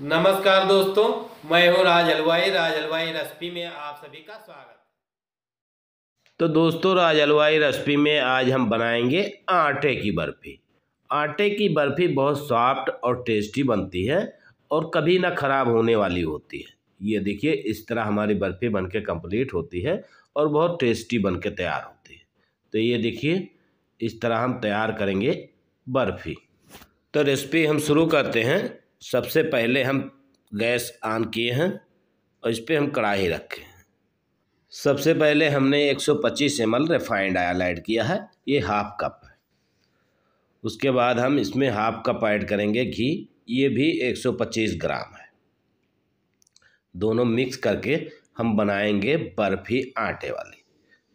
नमस्कार दोस्तों मैं हूं राज हलवाई राज हलवाई रेसिपी में आप सभी का स्वागत तो दोस्तों राज हलवाई रेसिपी में आज हम बनाएंगे आटे की बर्फ़ी आटे की बर्फ़ी बहुत सॉफ्ट और टेस्टी बनती है और कभी ना ख़राब होने वाली होती है ये देखिए इस तरह हमारी बर्फ़ी बन के कम्प्लीट होती है और बहुत टेस्टी बन के तैयार होती है तो ये देखिए इस तरह हम तैयार करेंगे बर्फ़ी तो रेसिपी हम शुरू करते हैं सबसे पहले हम गैस ऑन किए हैं और इस पर हम कढ़ाई रखे हैं सबसे पहले हमने 125 एम रिफाइंड आयल ऐड किया है ये हाफ कप है उसके बाद हम इसमें हाफ कप ऐड करेंगे घी ये भी 125 ग्राम है दोनों मिक्स करके हम बनाएंगे बर्फ़ी आटे वाली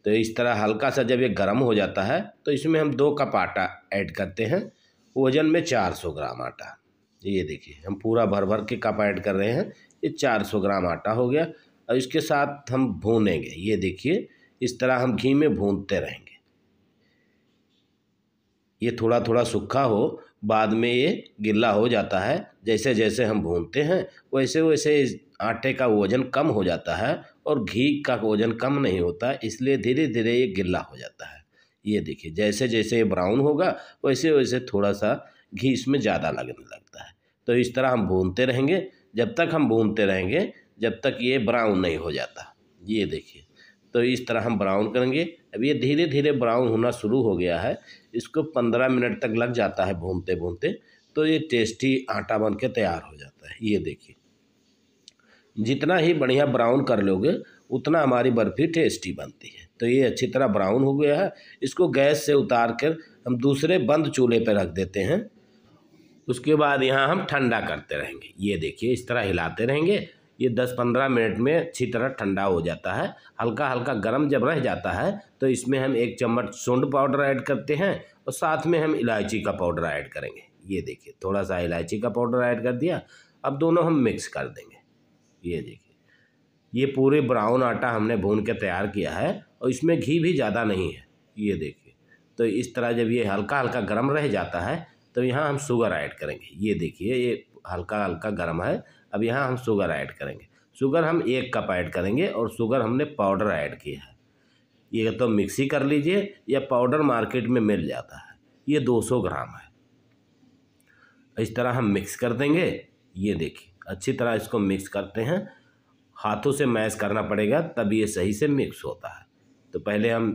तो इस तरह हल्का सा जब ये गर्म हो जाता है तो इसमें हम दो कप आटा ऐड करते हैं वजन में 400 ग्राम आटा ये देखिए हम पूरा भर भर के कप ऐड कर रहे हैं ये 400 ग्राम आटा हो गया और इसके साथ हम भूनेंगे ये देखिए इस तरह हम घी में भूनते रहेंगे ये थोड़ा थोड़ा सूखा हो बाद में ये गिल्ला हो जाता है जैसे जैसे हम भूनते हैं वैसे वैसे आटे का वज़न कम हो जाता है और घी का वज़न कम नहीं होता इसलिए धीरे धीरे ये गिल्ला हो जाता है ये देखिए जैसे जैसे ये ब्राउन होगा वैसे वैसे थोड़ा सा घी इसमें ज़्यादा लगने लगता है तो इस तरह हम भूनते रहेंगे जब तक हम भूनते रहेंगे जब तक ये ब्राउन नहीं हो जाता ये देखिए तो इस तरह हम ब्राउन करेंगे अब ये धीरे धीरे ब्राउन होना शुरू हो गया है इसको पंद्रह मिनट तक लग जाता है भूनते भूनते तो ये टेस्टी आटा बन के तैयार हो जाता है ये देखिए जितना ही बढ़िया ब्राउन कर लोगे उतना हमारी बर्फ़ी टेस्टी बनती है तो ये अच्छी तरह ब्राउन हो गया है इसको गैस से उतार कर हम दूसरे बंद चूल्हे पर रख देते हैं उसके बाद यहाँ हम ठंडा करते रहेंगे ये देखिए इस तरह हिलाते रहेंगे ये 10-15 मिनट में अच्छी तरह ठंडा हो जाता है हल्का हल्का गर्म जब रह जाता है तो इसमें हम एक चम्मच सोंड पाउडर ऐड करते हैं और साथ में हम इलायची का पाउडर ऐड करेंगे ये देखिए थोड़ा सा इलायची का पाउडर ऐड कर दिया अब दोनों हम मिक्स कर देंगे ये देखिए ये पूरे ब्राउन आटा हमने भून के तैयार किया है और इसमें घी भी ज़्यादा नहीं है ये देखिए तो इस तरह जब ये हल्का हल्का गर्म रह जाता है तो यहाँ हम शुगर ऐड करेंगे ये देखिए ये हल्का हल्का गर्म है अब यहाँ हम शुगर ऐड करेंगे शुगर हम एक कप ऐड करेंगे और शुगर हमने पाउडर ऐड किया है ये तो मिक्सी कर लीजिए या पाउडर मार्केट में मिल जाता है ये 200 ग्राम है इस तरह हम मिक्स कर देंगे ये देखिए अच्छी तरह इसको मिक्स करते हैं हाथों से मैश करना पड़ेगा तब ये सही से मिक्स होता है तो पहले हम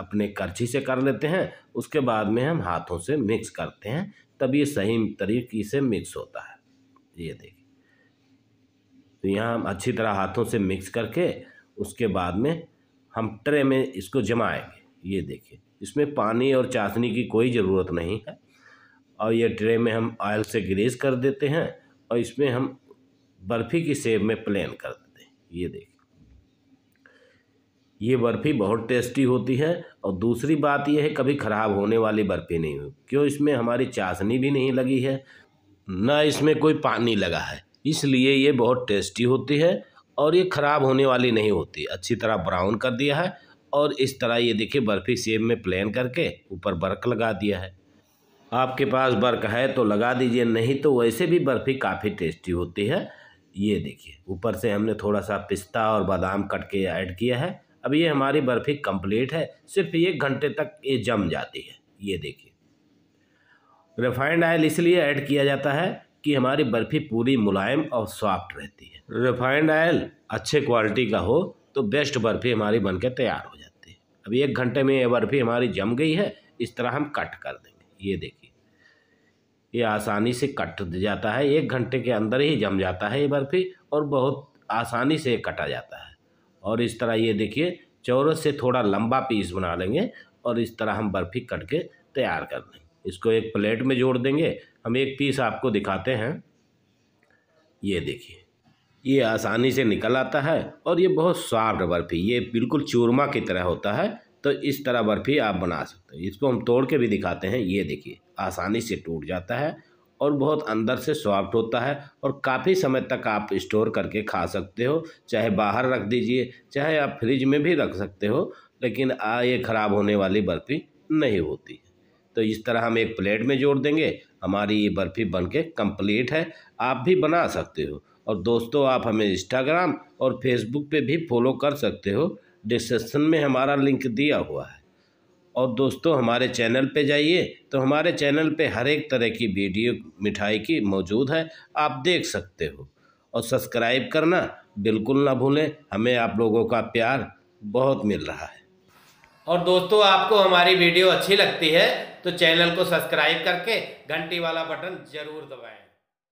अपने करछी से कर लेते हैं उसके बाद में हम हाथों से मिक्स करते हैं तब ये सही तरीके से मिक्स होता है ये देखिए तो यहाँ हम अच्छी तरह हाथों से मिक्स करके उसके बाद में हम ट्रे में इसको जमाएंगे ये देखिए इसमें पानी और चाशनी की कोई ज़रूरत नहीं है और ये ट्रे में हम ऑयल से ग्रेस कर देते हैं और इसमें हम बर्फ़ी की सेब में प्लेन कर देते हैं ये देखिए ये बर्फ़ी बहुत टेस्टी होती है और दूसरी बात यह है कभी ख़राब होने वाली बर्फ़ी नहीं हुई क्यों इसमें हमारी चाशनी भी नहीं लगी है ना इसमें कोई पानी लगा है इसलिए ये बहुत टेस्टी होती है और ये ख़राब होने वाली नहीं होती अच्छी तरह ब्राउन कर दिया है और इस तरह ये देखिए बर्फ़ी सेब में प्लेन करके ऊपर बर्क लगा दिया है आपके पास बर्क है तो लगा दीजिए नहीं तो वैसे भी बर्फ़ी काफ़ी टेस्टी होती है ये देखिए ऊपर से हमने थोड़ा सा पिस्ता और बादाम कट के ऐड किया है अब ये हमारी बर्फ़ी कंप्लीट है सिर्फ एक घंटे तक ये जम जाती है ये देखिए रिफाइंड आयल इसलिए ऐड किया जाता है कि हमारी बर्फ़ी पूरी मुलायम और सॉफ्ट रहती है रिफाइंड आयल अच्छे क्वालिटी का हो तो बेस्ट बर्फ़ी हमारी बनकर तैयार हो जाती है अब एक घंटे में ये बर्फ़ी हमारी जम गई है इस तरह हम कट कर देंगे ये देखिए ये आसानी से कट जाता है एक घंटे के अंदर ही जम जाता है ये बर्फ़ी और बहुत आसानी से कटा जाता है और इस तरह ये देखिए चौरस से थोड़ा लंबा पीस बना लेंगे और इस तरह हम बर्फ़ी कट के तैयार कर लेंगे इसको एक प्लेट में जोड़ देंगे हम एक पीस आपको दिखाते हैं ये देखिए ये आसानी से निकल आता है और ये बहुत साफ्ट बर्फ़ी ये बिल्कुल चूरमा की तरह होता है तो इस तरह बर्फ़ी आप बना सकते हैं इसको हम तोड़ के भी दिखाते हैं ये देखिए आसानी से टूट जाता है और बहुत अंदर से सॉफ्ट होता है और काफ़ी समय तक आप स्टोर करके खा सकते हो चाहे बाहर रख दीजिए चाहे आप फ्रिज में भी रख सकते हो लेकिन आ ये ख़राब होने वाली बर्फ़ी नहीं होती है तो इस तरह हम एक प्लेट में जोड़ देंगे हमारी ये बर्फ़ी बन के कम्प्लीट है आप भी बना सकते हो और दोस्तों आप हमें इंस्टाग्राम और फेसबुक पर भी फॉलो कर सकते हो डिस्क्रिप्शन में हमारा लिंक दिया हुआ है और दोस्तों हमारे चैनल पे जाइए तो हमारे चैनल पे हर एक तरह की वीडियो मिठाई की मौजूद है आप देख सकते हो और सब्सक्राइब करना बिल्कुल ना भूलें हमें आप लोगों का प्यार बहुत मिल रहा है और दोस्तों आपको हमारी वीडियो अच्छी लगती है तो चैनल को सब्सक्राइब करके घंटी वाला बटन ज़रूर दबाएं